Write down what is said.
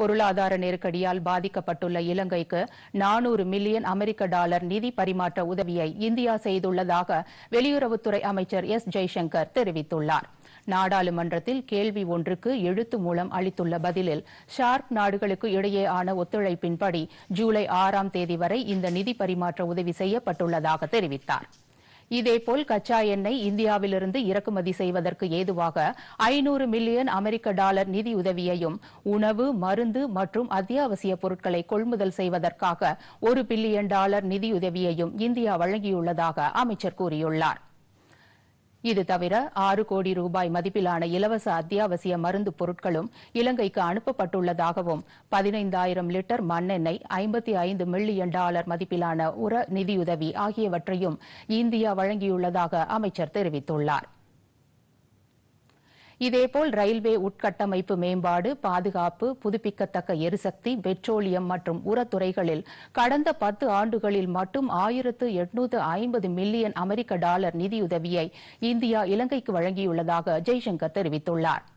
பொருளாதார நெருக்கடியால் பாதிக்கப்பட்டுள்ள இலங்கைக்கு நானூறு மில்லியன் அமெரிக்க டாலர் நிதி பரிமாற்ற உதவியை இந்தியா செய்துள்ளதாக வெளியுறவுத்துறை அமைச்சர் எஸ் ஜெய்சங்கர் தெரிவித்துள்ளார் நாடாளுமன்றத்தில் கேள்வி ஒன்றுக்கு எழுத்து மூலம் அளித்துள்ள பதிலில் ஷார்க் நாடுகளுக்கு இடையேயான ஒத்துழைப்பின்படி ஜூலை ஆறாம் தேதி வரை இந்த நிதி பரிமாற்ற உதவி செய்யப்பட்டுள்ளதாக தெரிவித்தாா் இதேபோல் கச்சா எண்ணெய் இந்தியாவிலிருந்து இறக்குமதி செய்வதற்கு ஏதுவாக ஐநூறு மில்லியன் அமெரிக்க டாலர் நிதியுதவியையும் உணவு மருந்து மற்றும் அத்தியாவசிய பொருட்களை கொள்முதல் செய்வதற்காக ஒரு பில்லியன் டாலர் நிதியுதவியையும் இந்தியா வழங்கியுள்ளதாக அமைச்சர் கூறியுள்ளாா் இது தவிர ஆறு கோடி ரூபாய் மதிப்பிலான இலவச அத்தியாவசிய மருந்து பொருட்களும் இலங்கைக்கு அனுப்பப்பட்டுள்ளதாகவும் பதினைந்தாயிரம் லிட்டர் மண்ணெண்ணெய் ஐம்பத்தி ஐந்து மில்லியன் டாலர் மதிப்பிலான உர நிதியுதவி ஆகியவற்றையும் இந்தியா வழங்கியுள்ளதாக அமைச்சர் தெரிவித்துள்ளார் இதேபோல் ரயில்வே உட்கட்டமைப்பு மேம்பாடு பாதுகாப்பு புதுப்பிக்கத்தக்க எரிசக்தி பெட்ரோலியம் மற்றும் உரத்துறைகளில் கடந்த பத்து ஆண்டுகளில் மட்டும் ஆயிரத்து எட்நூத்து ஐம்பது மில்லியன் அமெரிக்க டாலர் நிதியுதவியை இந்தியா இலங்கைக்கு வழங்கியுள்ளதாக ஜெய்சங்கர் தெரிவித்துள்ளாா்